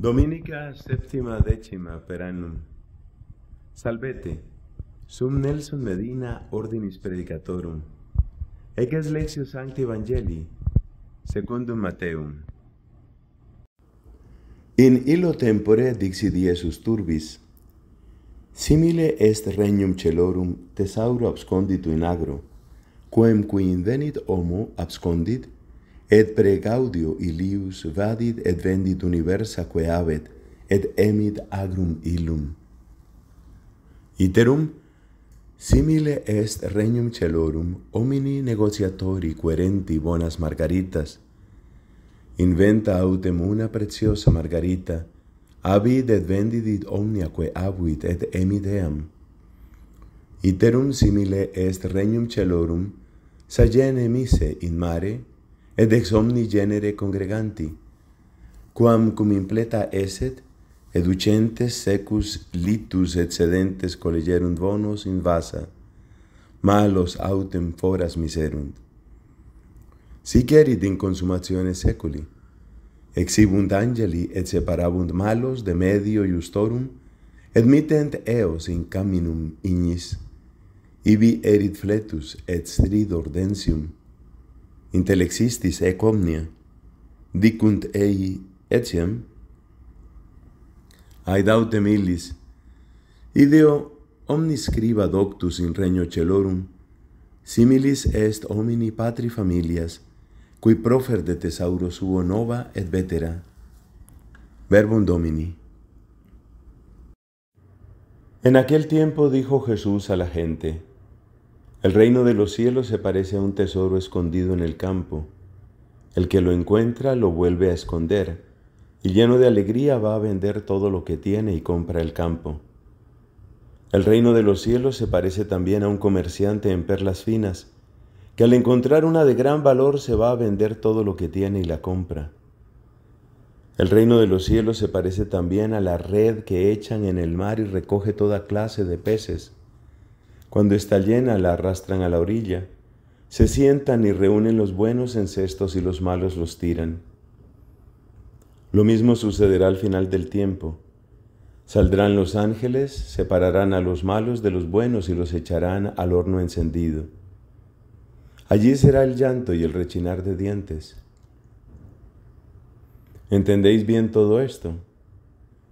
Dominica septima decima per annum. Salvete. Sum Nelson Medina ordinis predicatorum. Ec est lectio Sancti Evangelii secundum Matthaeum. In illo tempore dixit Diesus turbis. Simile est regnum celorum tesauro absconditu in agro, quem qui invenit homo abscondit et pre gaudio ilius vadit et vendit universa quae habet, et emit agrum illum iterum simile est regnum celorum homini negociatori querenti bonas margaritas inventa autem una preciosa margarita abid et vendidit omnia quae abuit et emit eam iterum simile est regnum celorum sagene mise in mare et ex omni genere congreganti. Quam cum impleta eset, educentes, secus, litus, et sedentes collegerunt bonos in vasa, malos autem foras miserunt. Sic erit in consumatione seculi. Exibunt angeli, et separabunt malos de medio justorum, et mitent eos in caminum ignis. Ibi erit fletus et stridor densium, intellexistis ec omnia, dicunt ei etiam, Ay, ilis, ideo omnis scriba doctus in regno celorum, similis est homini patri familias, cui profer de tesauro suo nova et vetera. Verbum Domini. En aquel tiempo dijo Jesús a la gente, el reino de los cielos se parece a un tesoro escondido en el campo. El que lo encuentra lo vuelve a esconder, y lleno de alegría va a vender todo lo que tiene y compra el campo. El reino de los cielos se parece también a un comerciante en perlas finas, que al encontrar una de gran valor se va a vender todo lo que tiene y la compra. El reino de los cielos se parece también a la red que echan en el mar y recoge toda clase de peces. Cuando está llena la arrastran a la orilla. Se sientan y reúnen los buenos en cestos y los malos los tiran. Lo mismo sucederá al final del tiempo. Saldrán los ángeles, separarán a los malos de los buenos y los echarán al horno encendido. Allí será el llanto y el rechinar de dientes. ¿Entendéis bien todo esto?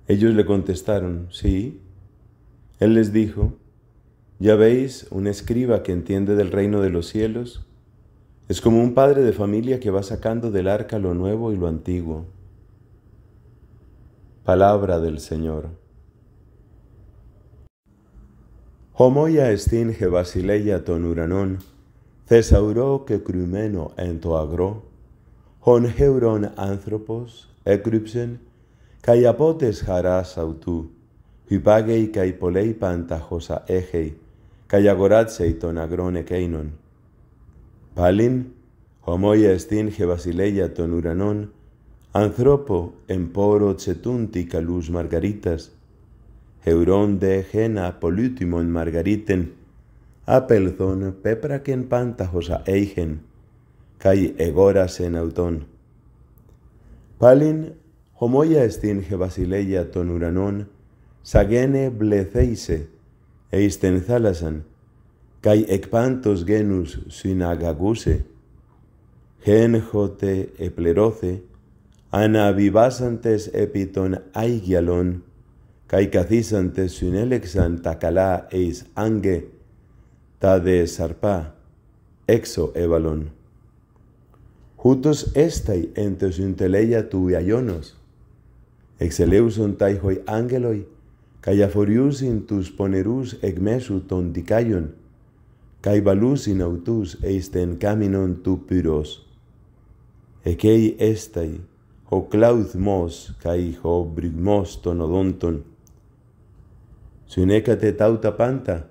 Ellos le contestaron, sí. Él les dijo, ya veis, un escriba que entiende del reino de los cielos es como un padre de familia que va sacando del arca lo nuevo y lo antiguo. Palabra del Señor. Homoia estinge basileia ton uranon, cesauro que crumeno en to agro, hon heuron anthropos, ecrypsen, kai apotes haras autu, hypagei kai pantajosa egei, η των αγρών εκέινων. Πάλιν, ομόια εστίν χε βασιλέγια των ουρανών, ανθρώπο εμπόρο τσετούντι καλούς μαργαρίτας, δε χένα πολύτιμον μαργαρίτεν, απελθόν πέπρακεν πάντα χωσά έχεν, καί εγόρασεν αυτόν. Πάλιν, ομόια εστίν χε βασιλέγια των ουρανών, σαγένε βλεθέισε, E tenzalasan, kai ecpantos genus synagaguse, gen jote epleroce, anavivasantes epiton aigialon, kai cacisantes synelexan takala eis ange, ta de sarpa, exo ebalon. Jutos estai entes inteleia tu iaionos, exeleuson taihoi angeloi, καιαφοριούσιν τους πονερούς εκ μέσου των δικάγιων, καϊβαλούσιν αυτούς εις τεν κάμινον του πυρός. Εκέι έσται, ο κλάουθμός καί ο μπριγμός των οδόντων. Συνέκατε τάουτα πάντα,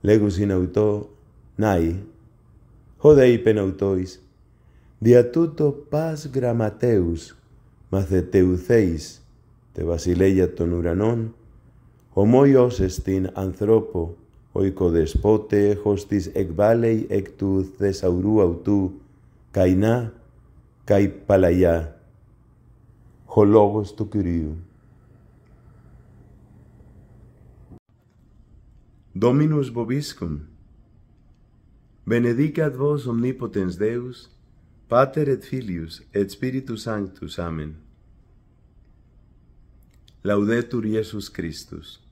λέγουσιν αυτό, νάι, χόδα είπεν αυτοίς, δια τούτο πας γραμματέους μαθετεουθέης, τε βασιλεία των ουρανών, Ομόιος εστίν ανθρώπο, ο οικοδεσπότε έχος despote hostis εκ ectu θεσαυρού αυτού, caina, καί παλαγιά, ο λόγος του Dominus vobiscum, benedicat vos omnipotens Deus, Pater et Filius et Spiritus Sanctus. Amen. Laudetur Jesus Christus.